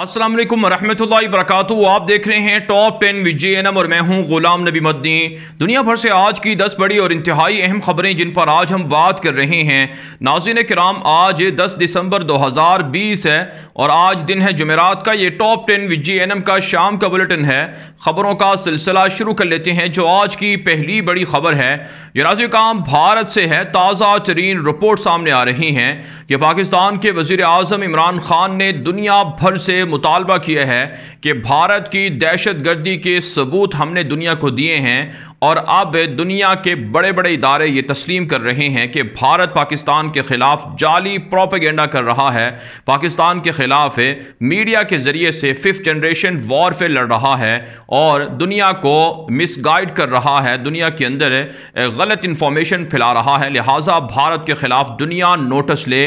अस्सलाम वालेकुम रहमतुल्लाहि वरकatuहू आप देख रहे हैं top ten with J N M और मैं हूं गुलाम नबी मदनी दुनिया भर से आज की दस बड़ी और इंतहाई अहम खबरें जिन पर आज हम बात कर रहे हैं नाजिन कराम आज दस दिसंबर दो हज़ार बीस है और आज दिन है जमेरात का ये top ten with J N M का शाम का बुलेटिन है खबरों का सिलसिला शुरू कर लेते हैं जो आज की पहली बड़ी खबर है ये नाजिक काम भारत से है ताज़ा तरीन रिपोर्ट सामने आ रही हैं कि पाकिस्तान के वजीर अजम इमरान खान ने दुनिया भर से मुतालबा किया है कि भारत की दहशत गर्दी के सबूत हमने दुनिया को दिए हैं और अब दुनिया के बड़े बड़े इदारे ये तस्लीम कर रहे हैं कि भारत पाकिस्तान के ख़िलाफ़ जाली प्रोपेगेंडा कर रहा है पाकिस्तान के ख़िलाफ़ मीडिया के ज़रिए से फिफ्थ जनरेशन वॉरफेयर लड़ रहा है और दुनिया को मिसगाइड कर रहा है दुनिया के अंदर गलत इंफॉर्मेशन फैला रहा है लिहाजा भारत के ख़िलाफ़ दुनिया नोटिस ले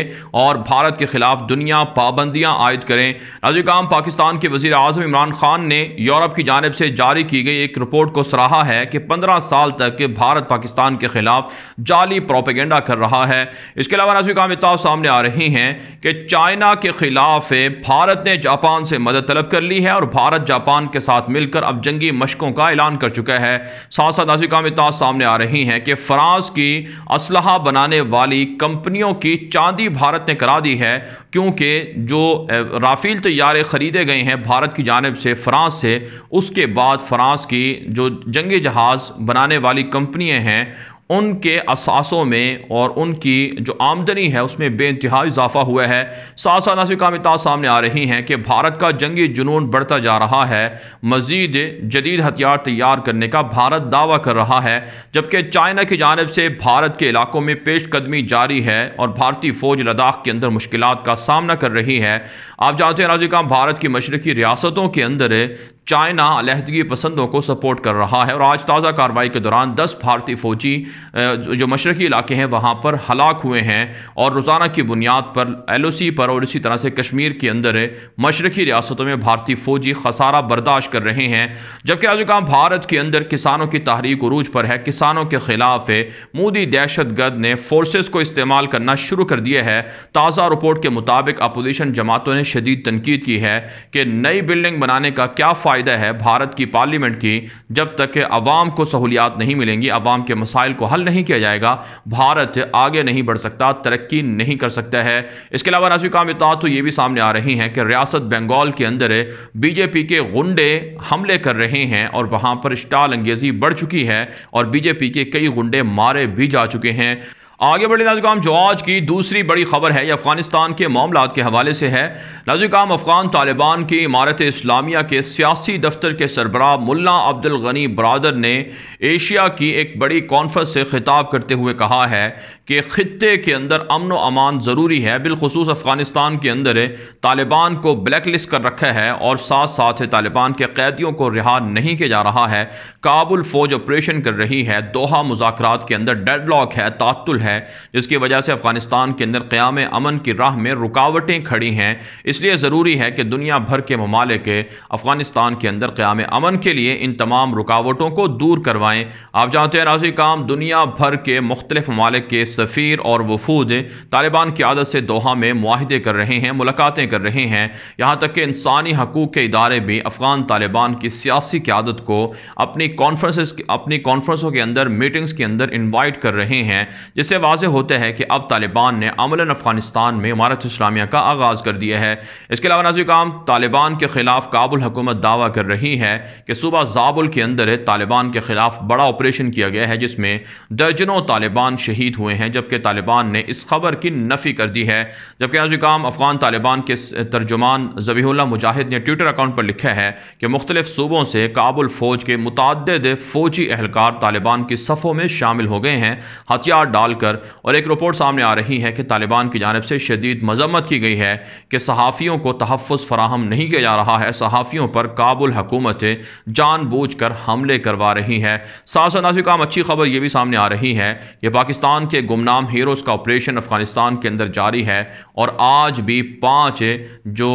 और भारत के ख़िलाफ़ दुनिया पाबंदियाँ आयद करें नाजी काम पाकिस्तान के वज़ी अजम इमरान खान ने यूरोप की जानब से जारी की गई एक रिपोर्ट को सराहा है कि पंद्रह साल तक भारत पाकिस्तान के खिलाफ जाली प्रोपेगेंडा कर रहा है इसके अलावा नाजी कामिताब सामने आ रही हैं कि चाइना के खिलाफ भारत ने जापान से मदद तलब कर ली है और भारत जापान के साथ मिलकर अब जंगी मशकों का ऐलान कर चुका है साथ साथ नाजी कामिताब सामने आ रही हैं कि फ्रांस की असलाह बनाने वाली कंपनियों की चांदी भारत ने करा दी है क्योंकि जो राफेल तैयारे ख़रीदे गए हैं भारत की जानब से फ्रांस से उसके बाद फ्रांस की जो जंगी जहाज़ बनाने वाली कंपनियाँ हैं उनके असासों में और उनकी जो आमदनी है उसमें बे इंतहा इजाफा हुआ है साथ साथ नासिक कामतात सामने आ रही हैं कि भारत का जंगी जुनून बढ़ता जा रहा है मज़ीद जदीद हथियार तैयार करने का भारत दावा कर रहा है जबकि चाइना की जानब से भारत के इलाकों में पेश कदमी जारी है और भारतीय फ़ौज लद्दाख के अंदर मुश्किल का सामना कर रही है आप जानते हैं नाजिक भारत की मशरक़ी रियासतों के अंदर चाइना अलहदगी पसंदों को सपोर्ट कर रहा है और आज ताज़ा कार्रवाई के दौरान 10 भारतीय फ़ौजी जो मशरकी इलाके हैं वहाँ पर हलाक हुए हैं और रोज़ाना की बुनियाद पर एलओसी पर और इसी तरह से कश्मीर के अंदर मशरकी रियासतों में भारतीय फ़ौजी खसारा बर्दाश्त कर रहे हैं जबकि आज कहा भारत के अंदर किसानों की तहरीक उरूज पर है किसानों के ख़िलाफ़ मोदी दहशत गर्द ने फोर्सेस को इस्तेमाल करना शुरू कर दिया है ताज़ा रिपोर्ट के मुताबिक अपोजिशन जमातों ने शदीद तनकीद की है कि नई बिल्डिंग बनाने का क्या फ़ायदा फ़ायदा है भारत की पार्लियामेंट की जब तक अवाम को सहूलियात नहीं मिलेंगी अवाम के मसाइल को हल नहीं किया जाएगा भारत आगे नहीं बढ़ सकता तरक्की नहीं कर सकता है इसके अलावा नाजी काम तो ये भी सामने आ रही हैं कि रियासत बंगाल के अंदर बीजेपी के गुंडे हमले कर रहे हैं और वहाँ पर स्टाल अंगेजी बढ़ चुकी है और बीजेपी के कई गुंडे मारे भी जा चुके हैं आगे बढ़े नाजुकाम जो आज की दूसरी बड़ी खबर है ये अफगानिस्तान के मामला के हवाले से है नाजुकाम अफगान तालिबान की इमारत इस्लामिया के सियासी दफ्तर के सरबरा मुल्ला अब्दुल गनी बरदर ने एशिया की एक बड़ी कॉन्फ्रेंस से खिताब करते हुए कहा है कि ख़त्े के अंदर अमन व अमान ज़रूरी है बिलखसूस अफगानिस्तान के अंदर तालिबान को ब्लैक लिस्ट कर रखा है और साथ साथ तालिबान के कैदियों को रिहा नहीं किया जा रहा है काबुल फौज ऑपरेशन कर रही है दोहा मुजाकर के अंदर डेड लॉक है तातुल है है जिसकी वजह से अफ़गानिस्तान के अंदर क़्याम अमन की राह में रुकावटें खड़ी हैं इसलिए ज़रूरी है कि दुनिया भर के ममालिक अफ़गानिस्तान के अंदर क़्याम अमन के लिए इन तमाम रुकावटों को दूर करवाएँ आप जानते हैं राजी काम दुनिया भर के मुख्तलिफ ममालिक के सफ़ीर और वफूद तालिबान की आदत से दोहा में माहदे कर रहे हैं मुलाकातें कर रहे हैं यहाँ तक कि इंसानी हकूक़ के इदारे भी अफ़गान तालिबान की सियासी क्यादत को अपनी कॉन्फ्रेंस अपनी कॉन्फ्रेंसों के अंदर मीटिंग्स के अंदर इन्वाइट कर रहे हैं जिससे वाज होते हैं कि अब तालिबान ने अमला अफगानिस्तान में इमारत इस्लामिया का आगाज़ कर दिया है इसके अलावा नाजी काम तालिबान के खिलाफ काबुल हुकूमत दावा कर रही है कि सुबह जाबुल के अंदर तालिबान के खिलाफ बड़ा ऑपरेशन किया गया है जिसमें दर्जनों तालिबान शहीद हुए हैं जबकि तालिबान ने इस खबर की नफ़ी कर दी है जबकि नाजी काम अफगान तालिबान के तर्जुमान जबीहुल्ला मुजाहिद ने ट्विटर अकाउंट पर लिखा है कि मुख्तलिफ सूबों से काबुल फ़ौज के मुतद फौजी एहलकार तालिबान की सफ़ों में शामिल हो गए हैं हथियार डालकर लेकर और एक रिपोर्ट सामने आ रही है कि तालिबान की जानब से शदीद मजम्मत की गई है कि सहाफ़ियों को तहफ़ फराहम नहीं किया जा रहा है सहाफ़ियों पर काबुल हकूमतें जान बूझ कर हमले करवा रही हैं साथ साथ नाजिक काम अच्छी खबर यह भी सामने आ रही है कि पाकिस्तान के गुमनाम हीरोज़ का ऑपरेशन अफगानिस्तान के अंदर जारी है और आज भी पाँच जो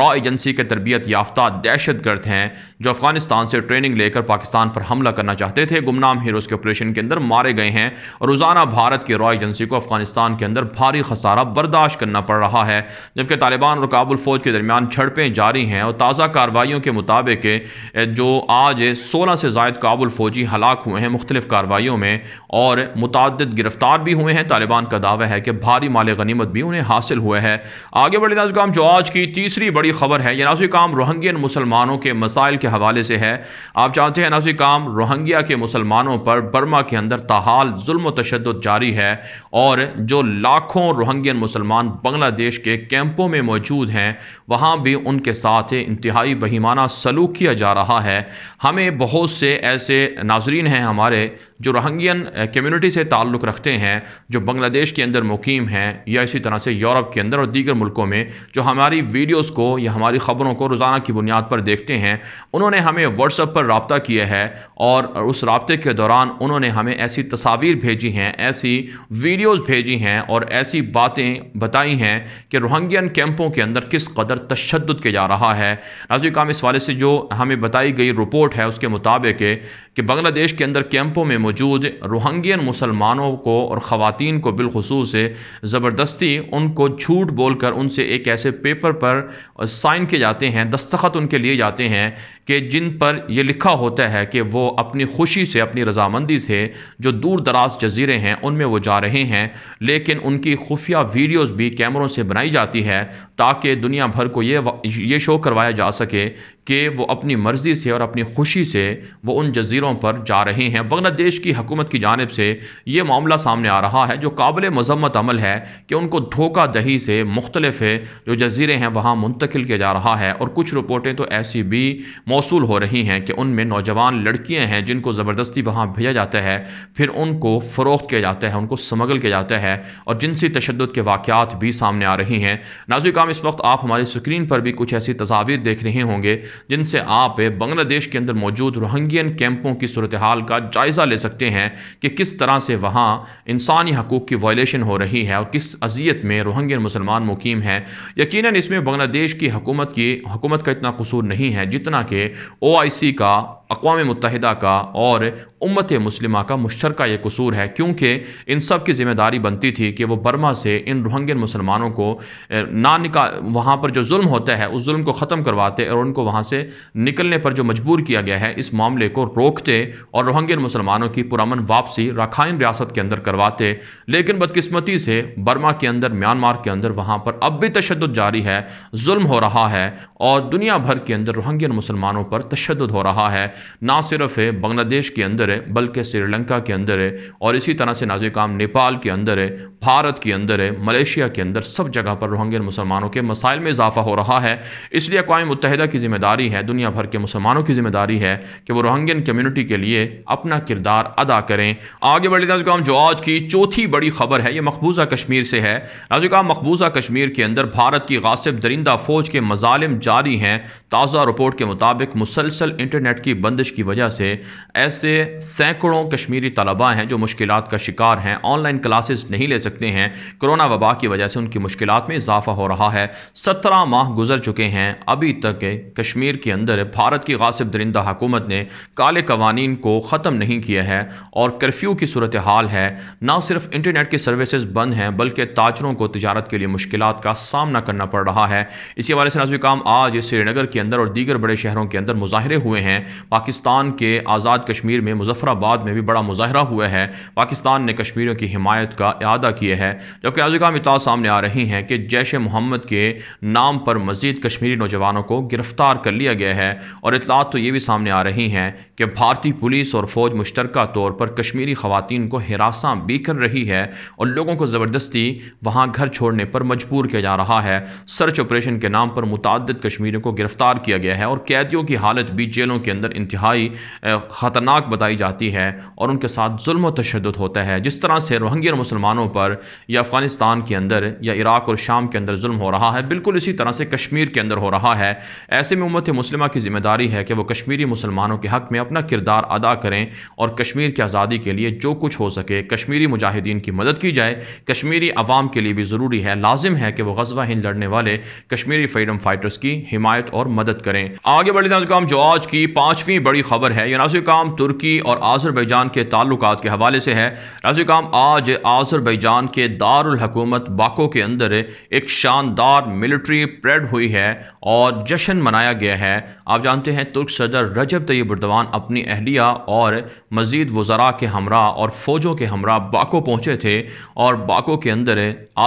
रॉ एजेंसी के तरबियत याफ्ता दहशत गर्द हैं जो अफगानिस्तान से ट्रेनिंग लेकर पाकिस्तान पर हमला करना चाहते थे गुमनाम हीरोज़ के ऑपरेशन के अंदर मारे गए हैं रोज़ाना भारत के रॉय एजेंसी को अफगानिस्तान के अंदर भारी खसारा बर्दाश्त करना पड़ रहा है जबकि तालिबान और काबुल फौज के दरमियान झड़पें जारी हैं और ताज़ा कार्रवाइयों के मुताबिक जो आज सोलह से जायद काबुल फौजी हलाक हुए हैं मुख्तलिफ कार्रवाइयों में और मुतद गिरफ्तार भी हुए हैं तालिबान का दावा है कि भारी माल गनीमत भी उन्हें हासिल हुए है आगे बढ़े नाजुकाम जो आज की तीसरी बड़ी खबर है यह काम रोहंगियन मुसलमानों के मसाइल के हवाले से है आप जानते हैं काम रोहंगिया के मुसलमानों पर बर्मा के अंदर ताहाल जुल्म तशद जारी है है और जो लाखों रोहंगियन मुसलमान बांग्लादेश के कैंपों में मौजूद हैं वहाँ भी उनके साथ इंतहाई बहिमाना सलूक किया जा रहा है हमें बहुत से ऐसे नाजरीन हैं हमारे जो रोहंगियन कम्यूनिटी से ताल्लुक़ रखते हैं जो बांग्लादेश के अंदर मुकीम हैं या इसी तरह से यूरोप के अंदर और दीगर मुल्कों में जो हमारी वीडियोज़ को या हमारी ख़बरों को रोज़ाना की बुनियाद पर देखते हैं उन्होंने हमें व्हाट्सअप पर रबता किया है और उस रबते के दौरान उन्होंने हमें ऐसी तस्वीर भेजी हैं ऐसी वीडियोस भेजी हैं और ऐसी बातें बताई हैं कि रोहंगियन कैंपों के अंदर किस कदर तशद किया जा रहा है नाजिक काम इस वाले से जो हमें बताई गई रिपोर्ट है उसके मुताबिक कि बांग्लादेश के अंदर कैंपों में मौजूद रोहंगियन मुसलमानों को और ख़वान को बिलखसूस ज़बरदस्ती उनको झूठ बोलकर उनसे एक ऐसे पेपर पर साइन किए जाते हैं दस्तखत उनके लिए जाते हैं कि जिन पर यह लिखा होता है कि वो अपनी खुशी से अपनी रजामंदी से जो दूर दराज जजीरे हैं उनमें वो जा रहे हैं लेकिन उनकी खुफिया वीडियोस भी कैमरों से बनाई जाती है ताकि दुनिया भर को ये ये शो करवाया जा सके कि वो अपनी मर्ज़ी से और अपनी खुशी से वो उन जजीरों पर जा रहे हैं बांग्लादेश की हकूमत की जानब से ये मामला सामने आ रहा है जो काबिल मजम्मत अमल है कि उनको धोखा दही से मुख्तलफ़ जो जजीरे हैं वहाँ मुंतकिल किया जा रहा है और कुछ रिपोर्टें तो ऐसी भी मौसू हो रही हैं कि उनमें नौजवान लड़कियाँ हैं जिनको ज़बरदस्ती वहाँ भेजा जाता है फिर उनको फ़रोख्त किया जाता है को समगल किया जाता है और जिनसी तशद के वाक़ात भी सामने आ रहे हैं नाजुक काम इस वक्त आप हमारी स्क्रीन पर भी कुछ ऐसी तस्वीर देख रहे होंगे जिनसे आप बांग्लादेश के अंदर मौजूद रोहंगियन कैंपों की सूरत हाल का जायज़ा ले सकते हैं कि किस तरह से वहाँ इंसानी हकूक़ की वायलेशन हो रही है और किस अजियत में रोहंगियन मुसलमान मुकीम हैं यकीन इसमें बांग्लादेश की हकूमत की हकूमत का इतना कसूर नहीं है जितना कि ओ आई सी का अकवा मुतहदा का और उम्मत मुस्लिमा का मुश्तरक ये कसूर है क्योंकि इन सब की ज़िम्मेदारी बनती थी कि वो बर्मा से इन रोहंग्यन मुसलमानों को ना निकाल वहाँ पर जो जुल्म होता है उस जुल्म को ख़त्म करवाते और उनको वहाँ से निकलने पर जो मजबूर किया गया है इस मामले को रोकते और रोहंग्यन मुसलमानों की पुरान वापसी रखाइन रियासत के अंदर करवाते लेकिन बदकस्मती से बर्मा के अंदर म्यांमार के अंदर वहाँ पर अब भी तशद जारी है जुल्म हो रहा है और दुनिया भर के अंदर रोहंग्यन मुसलमानों पर तशद हो रहा है ना सिर्फ है बांग्लादेश के अंदर है बल्कि श्रीलंका के अंदर है और इसी तरह से नाजिक आम नेपाल के अंदर है भारत के अंदर है मलेशिया के अंदर सब जगह पर रोहिंग्यन मुसलमानों के मसाइल में इजाफा हो रहा है इसलिए अकवा मुतहदा की जिम्मेदारी है दुनिया भर के मुसलमानों की जिम्मेदारी है कि वो रोहिंग्यन कम्यूनिटी के लिए अपना किरदार अदा करें आगे बढ़ लेते हैं जो आज की चौथी बड़ी खबर है ये मकबूजा कश्मीर से है नाजिक आम मकबूजा कश्मीर के अंदर भारत की गासिब दरिंदा फौज के मजालिम जारी हैं ताज़ा रिपोर्ट के मुताबिक मुसलसल इंटरनेट की बंद बंदिश की वजह से ऐसे सैकड़ों कश्मीरी तलबा हैं जो मुश्किल का शिकार हैं ऑनलाइन क्लासेस नहीं ले सकते हैं कोरोना वबा की वजह से उनकी मुश्किल में इजाफा हो रहा है सत्रह माह गुजर चुके हैं अभी तक कश्मीर के अंदर भारत की गासिब दरिंदा हुकूमत ने काले कवानीन को ख़त्म नहीं किया है और कर्फ्यू की सूरत हाल है ना सिर्फ इंटरनेट की सर्विस बंद हैं बल्कि ताजरों को तजारत के लिए मुश्किल का सामना करना पड़ रहा है इसी हवाले से काम आज श्रीनगर के अंदर और दीगर बड़े शहरों के अंदर मुजाहरे हुए हैं पाकिस्तान के आज़ाद कश्मीर में मुजफ़राबाद में भी बड़ा मुजाहरा हुआ है पाकिस्तान ने कश्मीरियों की हिमायत का अदा किया है जबकि का इताज सामने आ रही हैं कि जैश मोहम्मद के नाम पर मजीद कश्मीरी नौजवानों को गिरफ़्तार कर लिया गया है और इतलात तो ये भी सामने आ रही हैं कि भारतीय पुलिस और फ़ौज मुश्तर तौर पर कश्मीरी खातन को हिरासा भी कर रही है और लोगों को ज़बरदस्ती वहाँ घर छोड़ने पर मजबूर किया जा रहा है सर्च ऑपरेशन के नाम पर मुतद कश्मीरियों को गिरफ़्तार किया गया है और कैदियों की हालत भी जेलों के अंदर इंतहाई ख़तरनाक बताई जाती है और उनके साथ जुल्म तशद होता है जिस तरह से रोहंग्यन मुसलमानों पर या अफ़गानिस्तान के अंदर या इराक़ और शाम के अंदर जुल्म हो रहा है बिल्कुल इसी तरह से कश्मीर के अंदर हो रहा है ऐसे में उम्मत मुसलिमा की जिम्मेदारी है कि वह कश्मीरी मुसलमानों के हक़ में अपना किरदार अदा करें और कश्मीर की आज़ादी के लिए जो कुछ हो सके कश्मीरी मुजाहिदीन की मदद की जाए कश्मीरी आवाम के लिए भी ज़रूरी है लाजिम है कि वह गजवा हिंद लड़ने वाले कश्मीरी फ्रीडम फाइटर्स की हिमायत और मदद करें आगे बढ़े काम जो आज की पांचवी पाँचवीं बड़ी खबर है यह नाजुकाम तुर्की और आज़रबैजान के ताल्लुक के हवाले से है नाजुकाम आज आज़रबैजान के दारकूमत बाको के अंदर एक शानदार मिलिट्री परेड हुई है और जश्न मनाया गया है आप जानते हैं तुर्क सदर रजब तैयब उर्दवान अपनी अहलिया और मजीद वज़रा के हमरा और फ़ौजों के हमरा बाको पहुँचे थे और बाको के अंदर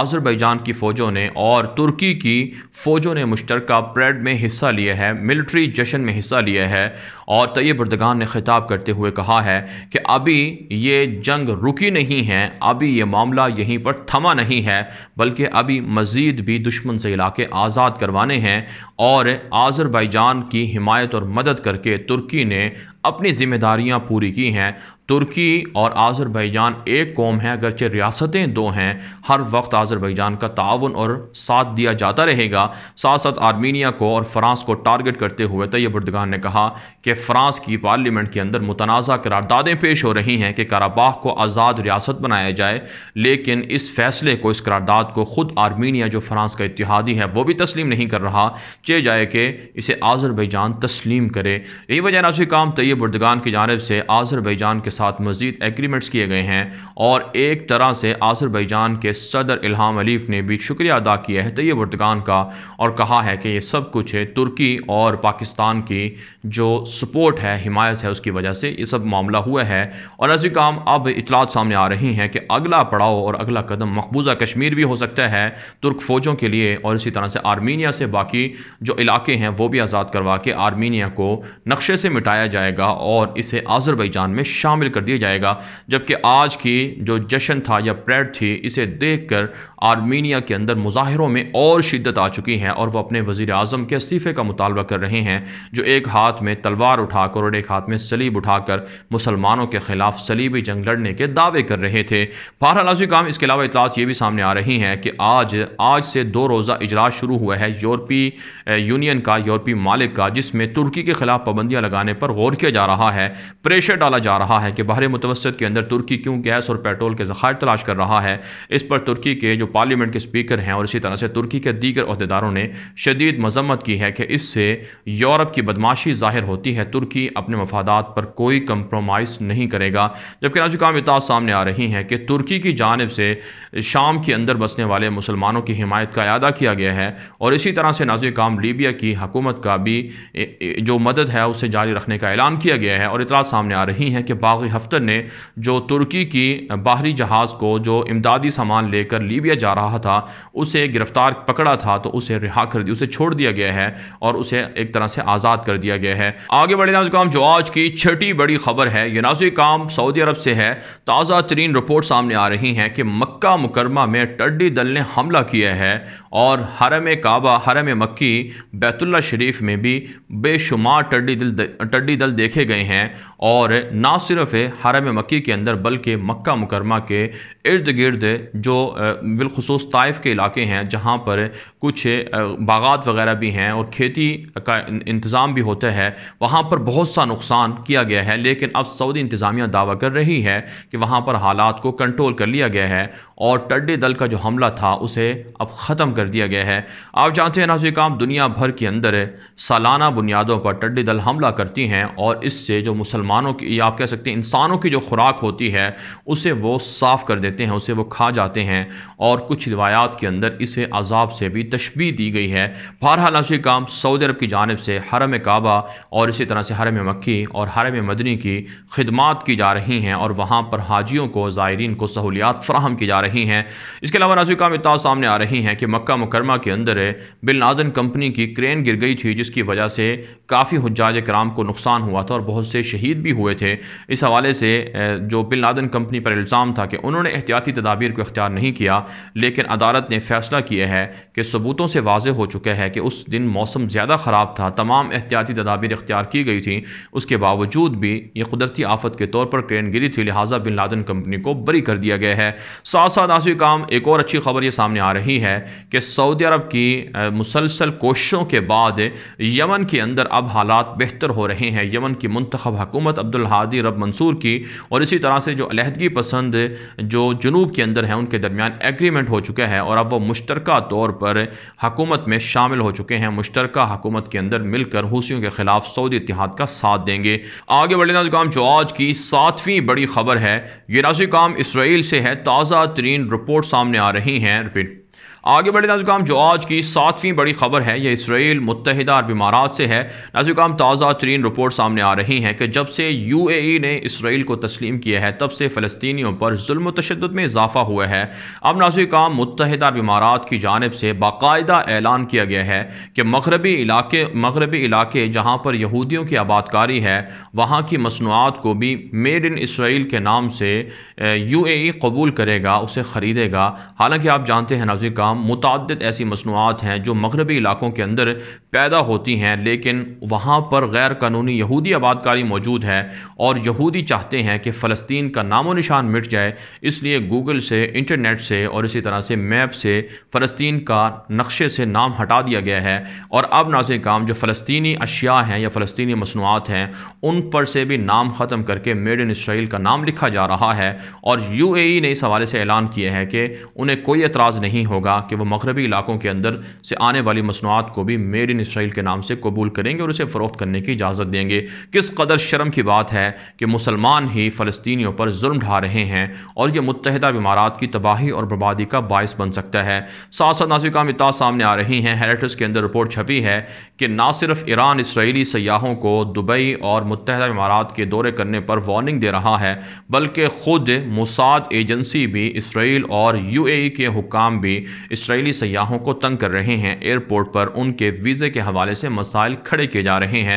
आज़रबैजान की फ़ौजों ने और तुर्की की फ़ौजों ने मुश्तरक परेड में हिस्सा लिया है मिलिट्री जश्न में हिस्सा लिया है और तैयब बर्दगान ने ख़िताब करते हुए कहा है कि अभी ये जंग रुकी नहीं है अभी ये मामला यहीं पर थमा नहीं है बल्कि अभी मज़ीद भी दुश्मन से इलाके आज़ाद करवाने हैं और आज़रबाईजान की हिमायत और मदद करके तुर्की ने अपनी जिम्मेदारियां पूरी की हैं तुर्की और आज़रबैजान एक कौम है अगरचे रियासतें दो हैं हर वक्त आज़रबैजान का ताउन और साथ दिया जाता रहेगा साथ साथ आर्मीनिया को और फ्रांस को टारगेट करते हुए तैयब उर्दगान ने कहा कि फ्रांस की पार्लियामेंट के अंदर मुतनाज़ा करारदादें पेश हो रही हैं कि कराबाह को आज़ाद रियासत बनाया जाए लेकिन इस फैसले को इस करारदाद को ख़ुद आर्मीनिया जो फ्रांस का इतिहादी है वो भी तस्लीम नहीं कर रहा चे जाए कि इसे आज़रबैजान तस्लीम करे यही वजह नाजी काम तैयब लिए बुर्दगान की जानब से आज़रबैजान के साथ मजीद एग्रीमेंट्स किए गए हैं और एक तरह से आज़रबैजान के सदर इल्हाम अलीफ ने भी शुक्रिया अदा किया है तय तो बुर्दगान का और कहा है कि ये सब कुछ है तुर्की और पाकिस्तान की जो सपोर्ट है हिमायत है उसकी वजह से ये सब मामला हुआ है और ऐसे काम अब इतलात सामने आ रही हैं कि अगला पड़ाव और अगला कदम मकबूजा कश्मीर भी हो सकता है तुर्क फ़ौजों के लिए और इसी तरह से आर्मीनिया से बाकी जो इलाके हैं वो भी आज़ाद करवा के आर्मीनिया को नक्शे से मिटाया जाएगा जाएगा और इसे आज़रबैजान में शामिल कर दिया जाएगा जबकि आज की जो जश्न था या प्रेड थी इसे देख कर आर्मीनिया के अंदर मुजाहरों में और शिद्दत आ चुकी है और वह अपने वजीर अजम के इस्तीफ़े का मुतालबा कर रहे हैं जो एक हाथ में तलवार उठाकर और एक हाथ में सलीब उठाकर मुसलमानों के ख़िलाफ़ सलीबी जंग लड़ने के दावे कर रहे थे बहरहाल लाजी काम इसके अलावा इतलात ये भी सामने आ रही हैं कि आज आज से दो रोज़ा इजलास शुरू हुआ है यूरोपी यूनियन का यूरोपी मालिक का जिसमें तुर्की के खिलाफ पाबंदियाँ लगाने पर गौर किया जा रहा है प्रेशर डाला जा रहा है कि बाहर मुतवसत के अंदर तुर्की क्यों गैस और पेट्रोल के जखायर तलाश कर रहा है इस पर तुर्की के जो पार्लियामेंट के स्पीकर हैं और इसी तरह से तुर्की के दीगर अहदेदारों ने शदीद मजम्मत की है कि इससे यूरोप की बदमाशी जाहिर होती है तुर्की अपने मफादात पर कोई कंप्रोमाइज़ नहीं करेगा जबकि नाजुक काम सामने आ रही हैं कि तुर्की की जानब से शाम के अंदर बसने वाले मुसलमानों की हिमायत का अदा किया गया है और इसी तरह से नाजुक काम लीबिया की हकूमत का भी जो मदद है उसे जारी रखने का ऐलान किया गया है और इतराज़ सामने आ रही हैं कि बागी हफ्तर ने जो तुर्की की बाहरी जहाज़ को जो इमदादी सामान लेकर लीबिया जा रहा था उसे गिरफ़्तार पकड़ा था तो उसे रिहा कर दिया उसे छोड़ दिया गया है और उसे एक तरह से आज़ाद कर दिया गया है आगे बढ़े नाजुक काम जो आज की छठी बड़ी खबर है यह नाजु काम सऊदी अरब से है ताज़ा तरीन रिपोर्ट सामने आ रही हैं कि मक्का मुकरमा में टड्डी दल ने हमला किया है और हरम काबा हरम मक्की बैतुल्ला शरीफ में भी बेशुमार टड्डी दिल टड्डी दल देखे गए हैं और ना सिर्फ हरम मक्की के अंदर बल्कि मक्का मुकरमा के इर्द गिर्द जो बिलखसूस ताइफ के इलाके हैं जहाँ पर कुछ बागात वगैरह भी हैं और खेती का इंतज़ाम भी होता है वहाँ पर बहुत सा नुकसान किया गया है लेकिन अब सऊदी इंतज़ामिया दावा कर रही है कि वहाँ पर हालात को कंट्रोल कर लिया गया है और टड्डे दल का जो हमला था उसे अब ख़त्म कर दिया गया है आप जानते हैं नाजिक तो काम दुनिया भर के अंदर सालाना बुनियादों पर टड्डे दल हमला करती हैं और और इससे जो मुसलमानों की आप कह सकते हैं इंसानों की जो खुराक होती है उसे वो साफ़ कर देते हैं उसे वो खा जाते हैं और कुछ रिवायात के अंदर इसे अजाब से भी तशबी दी गई है बहरहाल ये काम सऊदी अरब की जानब से हरम काबा और इसी तरह से हरम मक्की और हरम मदनी की खिदमत की जा रही हैं और वहाँ पर हाजियों को ज़ायरीन को सहूलियात फ़राहम की जा रही हैं इसके अलावा नाजी काम इतना सामने आ रही हैं कि मक्का मुकरमा के अंदर बिल नादन कंपनी की क्रेन गिर गई थी जिसकी वजह से काफ़ी हजाज कराम को नुकसान हुआ था और बहुत से शहीद भी हुए थे इस हवाले से जो बिल लादन कंपनी पर इल्ज़ाम था कि उन्होंने एहतियाती तदाबीर को इख्तियार नहीं किया लेकिन अदालत ने फैसला किया है कि सबूतों से वाज हो चुका है कि उस दिन मौसम ज़्यादा ख़राब था तमाम एहतियाती तदाबीर इख्तियार की गई थी उसके बावजूद भी ये कुदरती आफत के तौर पर क्रेन गिरी थी लिहाजा बिन लादन कंपनी को बरी कर दिया गया है साथ साथ आसवी काम एक और अच्छी खबर ये सामने आ रही है कि सऊदी अरब की मुसलसल कोशिशों के बाद यमन के अंदर अब हालात बेहतर हो रहे हैं यमन यमन की मंतखब हकूमत अब्दुलहादी रब मंसूर की और इसी तरह से जो अलहदगी पसंद जो जनूब के अंदर हैं उनके दरमियान एग्रीमेंट हो चुका है और अब वह मुश्तर तौर पर हकूमत में शामिल हो चुके हैं मुश्तर हकूमत के अंदर मिलकर हूसियों के खिलाफ सऊदी इतिहाद का साथ देंगे आगे बढ़े काम जो आज की सातवीं बड़ी खबर है ये काम इसराइल से है ताज़ा तरीन रिपोर्ट सामने आ रही हैं रिपीट आगे बढ़े नाजुकाम जो आज की सातवीं बड़ी खबर है यह इसराइल मुतहदा अरब इमारात से है नाजुकाम ताज़ा तरीन रिपोर्ट सामने आ रही है कि जब से यू ए ई ने इसराइल को तस्लीम किया है तब से फ़लस्तियों पर म तशद में इजाफा हुआ है अब नाजुकाम मुतहदा अरब इमारात की जानब से बाकायदा ऐलान किया गया है कि मगरबी इलाके मगरबी इलाके जहाँ पर यहूदियों की आबादकारी है वहाँ की मसनूआत को भी मेड इन इसराइल के नाम से यू ए ई कबूल करेगा उसे ख़रीदेगा हालांकि आप जानते हैं नाजुकाम तमाम मुतद ऐसी मसनूआत हैं जो मगरबी इलाकों के अंदर पैदा होती हैं लेकिन वहाँ पर गैर कानूनी यहूदी आबादकारी मौजूद है और यहूदी चाहते हैं कि फ़लस्तीन का नामो निशान मिट जाए इसलिए गूगल से इंटरनेट से और इसी तरह से मैप से फ़लस्तीन का नक्शे से नाम हटा दिया गया है और अब नाजिक काम जो फ़लस्तनी अशिया हैं या फ़लस्तनी मसनूआत हैं उन पर से भी नाम ख़त्म करके मेड इन इसराइल का नाम लिखा जा रहा है और यू ए ने इस हवाले से ऐलान किया है कि उन्हें कोई एतराज़ नहीं होगा कि वह मगरबी इलाकों के अंदर से आने वाली मसनूआत को भी मेड इन इसराइल के नाम से कबूल करेंगे और उसे फ़रोख्त करने की इजाज़त देंगे किस कदर शर्म की बात है कि मुसलमान ही फ़लस्तियों पर जुल्म ढा रहे हैं और यह मुतहदा इमारात की तबाही और बर्बादी का बायस बन सकता है साथ साथ नाजिक अमिता सामने आ रही हैं हेरेटस के अंदर रिपोर्ट छपी है कि ना सिर्फ ईरान इसराइली सयाहों को दुबई और मुतहदा इमारात के दौरे करने पर वार्निंग दे रहा है बल्कि खुद मुसाद एजेंसी भी इसराइल और यू ए के हुकाम भी इसराइली सयाहों को तंग कर रहे हैं एयरपोर्ट पर उनके वीज़े के हवाले से मसाइल खड़े किए जा रहे हैं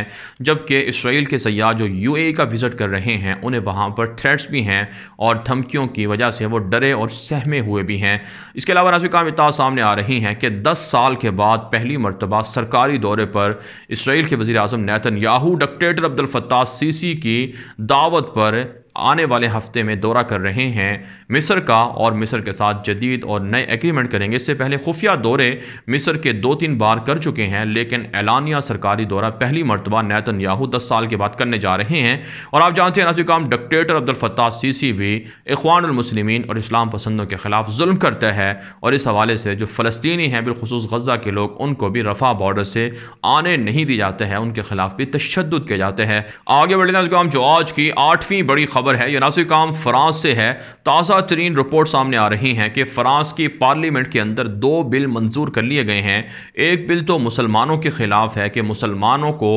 जबकि इसराइल के सयाह जो ए का विज़िट कर रहे हैं उन्हें वहाँ पर थ्रेट्स भी हैं और धमकियों की वजह से वो डरे और सहमे हुए भी हैं इसके अलावा नाजिक इतात सामने आ रही हैं कि दस साल के बाद पहली मरतबा सरकारी दौरे पर इसराइल के वजी अजम Netanyahu dictator Abdul Fattah Sisi की दावत पर आने वाले हफ्ते में दौरा कर रहे हैं मिस्र का और मिस्र के साथ जदीद और नए एग्रीमेंट करेंगे इससे पहले खुफिया दौरे मिस्र के दो तीन बार कर चुके हैं लेकिन एलानिया सरकारी दौरा पहली मरतबा नैतन याहू दस साल के बाद करने जा रहे हैं और आप जानते हैं नाजिकाम डक्टेटर अब्दुलफ़त्ता सीसी भी इखवानमसलिमिन और इस्लाम पसंदों के खिलाफ जुल्म करता है और इस हवाले से जो फ़लस्तनी हैं बिलखसूस गजा के लोग उनको भी रफा बॉर्डर से आने नहीं दिए जाते हैं उनके खिलाफ भी तशद किया जाते हैं आगे बढ़े नाजिकाम जो आज की आठवीं बड़ी खबर खबर है यूनासिक काम फ्रांस से है ताज़ा तरीन रिपोर्ट सामने आ रही हैं कि फ्रांस की पार्लियामेंट के अंदर दो बिल मंजूर कर लिए गए हैं एक बिल तो मुसलमानों के ख़िलाफ़ है कि मुसलमानों को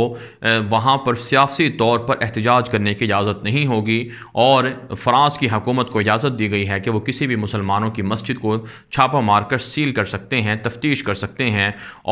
वहाँ पर सियासी तौर पर एहतजाज करने की इजाज़त नहीं होगी और फ्रांस की हकूमत को इजाज़त दी गई है कि वो किसी भी मुसलमानों की मस्जिद को छापा मारकर सील कर सकते हैं तफ्तीश कर सकते हैं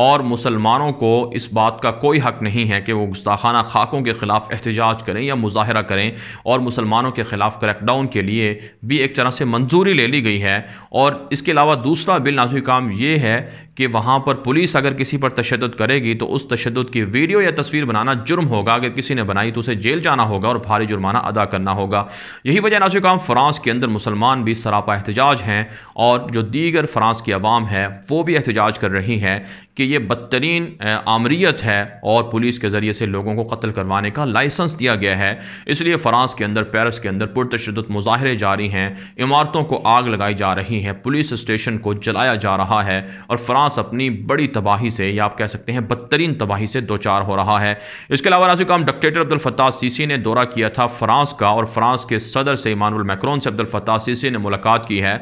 और मुसलमानों को इस बात का कोई हक नहीं है कि वो गुस्ताखाना खाकों के ख़िलाफ़ एहतजाज करें या मुजाहरा करें और मुसलमानों दुकानों के खिलाफ क्रैकडाउन के लिए भी एक तरह से मंजूरी ले ली गई है और इसके अलावा दूसरा बिल नाजुक काम ये है कि वहाँ पर पुलिस अगर किसी पर तशद करेगी तो उस तशद की वीडियो या तस्वीर बनाना जुर्म होगा अगर किसी ने बनाई तो उसे जेल जाना होगा और भारी जुर्माना अदा करना होगा यही वजह नाजुक आम फ्रांस के अंदर मुसलमान भी सरापा एहतजाज हैं और जो दीगर फ्रांस की आवाम है वो भी एहतजाज कर रही हैं कि ये बदतरीन आमरीत है और पुलिस के ज़रिए से लोगों को कत्ल करवाने का लाइसेंस दिया गया है इसलिए फ़्रांस के अंदर पेरिस के अंदर पुरतशद मुजाहरे जारी हैं इमारतों को आग लगाई जा रही है पुलिस स्टेशन को जलाया जा रहा है और फ्रांस ख़ास अपनी बड़ी तबाही से या आप कह सकते हैं बदतरीन तबाही से दो चार हो रहा है इसके अलावा राजू काम डिक्टेटर अब्दुल फताह सीसी ने दौरा किया था फ्रांस का और फ्रांस के सदर से इमानुल मैक्रोन से अब्दुल फताह सीसी ने मुलाकात की है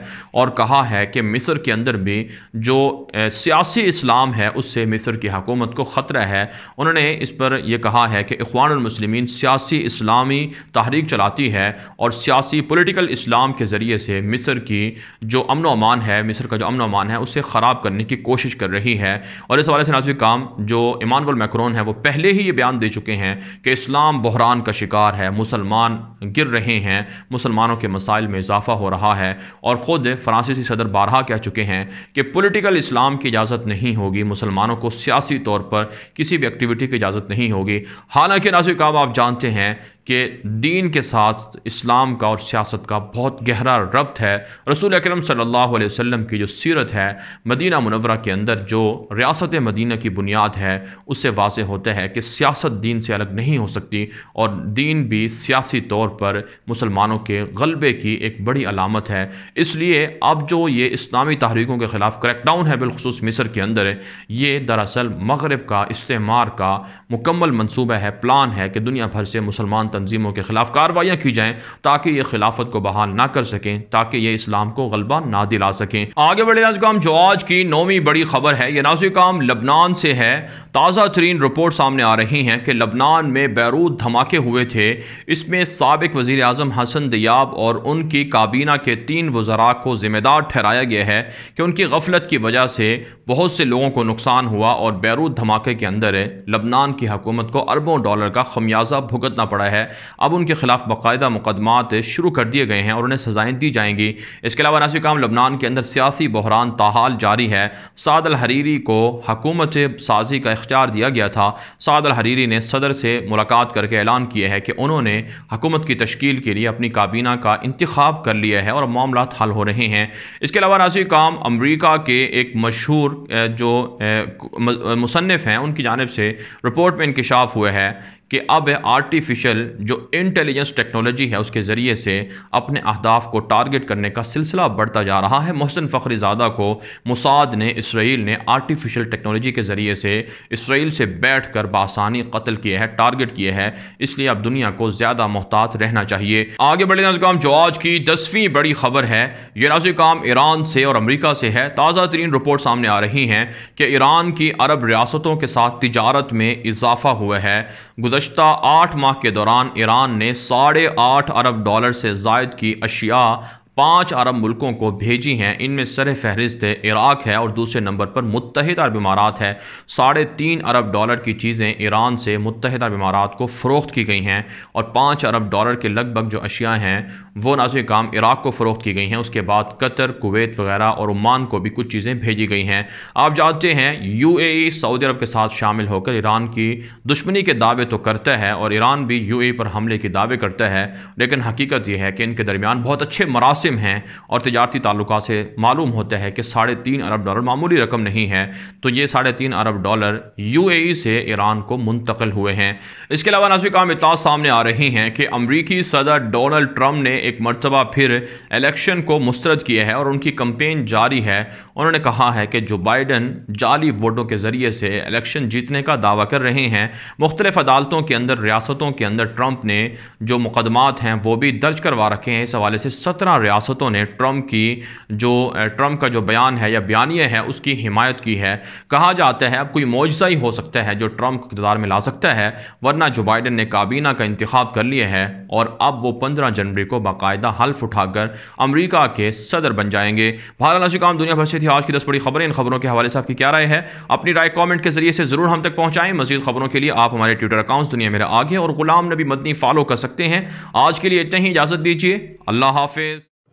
और कहा है कि मिस्र के अंदर भी जो सियासी इस्लाम है उससे मिस्र की हकूमत को ख़तरा है उन्होंने इस पर यह कहा है कि इखवानमसलिमिन सियासी इस्लामी तहरीक चलाती है और सियासी पोलिटिकल इस्लाम के ज़रिए से मिस्र की जो अमन अमान है मिस्र का जो अमन अमान है उसे ख़राब करने की कोशिश कोशिश कर रही है और इस हवाले से नाजिक काम जो इमानुल मैक्रोन है वो पहले ही ये बयान दे चुके हैं कि इस्लाम बहरान का शिकार है मुसलमान गिर रहे हैं मुसलमानों के मसाइल में इजाफा हो रहा है और ख़ुद फ्रांसीसी सदर बारहा कह चुके हैं कि पोलिटिकल इस्लाम की इजाज़त नहीं होगी मुसलमानों को सियासी तौर पर किसी भी एक्टिविटी की इजाज़त नहीं होगी हालांकि नाजिक काम आप जानते हैं कि दीन के साथ इस्लाम का और सियासत का बहुत गहरा रब्त है रसूल अकरम सल्लल्लाहु अलैहि वसल्लम की जो सीरत है मदीना मुनवरा के अंदर जो रियासत मदीना की बुनियाद है उससे वाज होता है कि सियासत दीन से अलग नहीं हो सकती और दीन भी सियासी तौर पर मुसलमानों के गलबे की एक बड़ी अलामत है इसलिए अब जो ये इस्लामी तहरीकों के ख़िलाफ़ क्रैकडाउन है बिलखसूस मिसर के अंदर ये दरअसल मगरब का इस्तेमार का मुकम्मल मनसूबा है प्लान है कि दुनिया भर से मुसलमान तंजीमों के ख़िलाफ़ कार्रवाइयाँ की जाएँ ताकि ये खिलाफत को बहाल ना कर सकें ताकि ये इस्लाम को गलबा ना दिला सकें आगे बढ़े नाजकाम जो आज की नौवीं बड़ी खबर है यह नाजुकाम लबनान से है ताज़ा तरीन रिपोर्ट सामने आ रही हैं कि लबनान में बैरूत धमाके हुए थे इसमें सबक वज़ी अजम हसन दयाब और उनकी काबीना के तीन वज़रा को ज़िम्मेदार ठहराया गया है कि उनकी गफलत की वजह से बहुत से लोगों को नुकसान हुआ और बैरूत धमाके के अंदर लबनान की हकूमत को अरबों डॉलर का खमियाजा भुगतना पड़ा है अब उनके खिलाफ बाकायदा मुकदमात शुरू कर दिए गए हैं और उन्हें सजाएं दी जाएंगी इसके अलावा नासिर काम लबनान के अंदर सियासी बहरान ताहाल जारी है साद अल हरीरी को हकूमत साजी का इख्तियार दिया गया था साद अल हरीरी ने सदर से मुलाकात करके ऐलान किया है कि उन्होंने हकूमत की तश्कील के लिए अपनी काबीना का इंतखब कर लिया है और मामला हल हो रहे हैं इसके अलावा नासिर काम अमरीका के एक मशहूर जो मुसनफ़ हैं उनकी जानब से रिपोर्ट में इंकशाफ हुआ है कि अब आर्टिफिशियल जो इंटेलिजेंस टेक्नोलॉजी है उसके ज़रिए से अपने अहदाफ को टारगेट करने का सिलसिला बढ़ता जा रहा है मोहसिन फ़खरीजादा को मुसाद ने इसराइल ने आर्टिफिशियल टेक्नोलॉजी के ज़रिए से इसराइल से बैठ कर बासानी कत्ल किए हैं टारगेट किए है इसलिए अब दुनिया को ज़्यादा मोहतात रहना चाहिए आगे बढ़े नाजुकाम जो आज की दसवीं बड़ी खबर है ये नाजिकाम ईरान से और अमरीका से है ताज़ा तरीन रिपोर्ट सामने आ रही हैं कि ईरान की अरब रियासतों के साथ तजारत में इजाफा हुआ है गुजर गुजशत आठ माह के दौरान ईरान ने साढ़े आठ अरब डॉलर से जायद की अशिया पाँच अरब मुल्कों को भेजी हैं इनमें सर फहरिस्त इराक है और दूसरे नंबर पर मुतहद अरब इमारात है साढ़े तीन अरब डॉलर की चीज़ें ईरान से मुतहद अरब इमारात को फ़रोख्त की गई हैं और पाँच अरब डॉलर के लगभग जो अशियाँ हैं वो नाजिक काम इराक को फ़रोख्त की गई हैं उसके बाद कतर कुवैत वगैरह और उमान को भी कुछ चीज़ें भेजी गई हैं आप जानते हैं यू ए सऊदी अरब के साथ शामिल होकर ईरान की दुश्मनी के दावे तो करता है और ईरान भी यू ए पर हमले के दावे करता है लेकिन हकीकत यह है कि इनके दरमियान बहुत अच्छे मरासम मुनासिम हैं और तजारती ताल्लुक से मालूम होता है कि साढ़े तीन अरब डॉलर मामूली रकम नहीं है तो ये साढ़े तीन अरब डॉलर यू ए से ईरान को मुंतकिल हुए हैं इसके अलावा नाजिक आम इतलात सामने आ रही हैं कि अमरीकी सदर डोनल्ड ट्रंप ने एक मरतबा फिर इलेक्शन को मुस्रद किया है और उनकी कंपेन जारी है उन्होंने कहा है कि जो बाइडन जाली वोटों के ज़रिए से इलेक्शन जीतने का दावा कर रहे हैं मुख्तलिफ अदालतों के अंदर रियासतों के अंदर ट्रंप ने जो मुकदमात हैं वो भी दर्ज करवा रखे हैं इस हवाले से सत्रह रियासतों ने ट्रंप की जो ट्रंप का जो बयान है या बयानी है उसकी हिमायत की है कहा जाता है अब कोई मुआवजा ही हो सकता है जो ट्रंप इकतदार में ला सकता है वरना जो बाइडन ने काबीना का इंतखब कर लिया है और अब वो पंद्रह जनवरी को बाकायदा हल्फ उठाकर अमरीका के सदर बन जाएंगे भारत काम दुनिया भर से थी आज की दस बड़ी खबरें इन खबरों के हवाले से आपकी क्या राय है अपनी राय कॉमेंट के जरिए से ज़रूर हम तक पहुंचाएं मजीद खबरों के लिए आप हमारे ट्विटर अकाउंट्स दुनिया मेरा आगे और गुलाम नबी मदनी फॉलो कर सकते हैं आज के लिए इतना ही इजाज़त दीजिए अल्लाह हाफिज़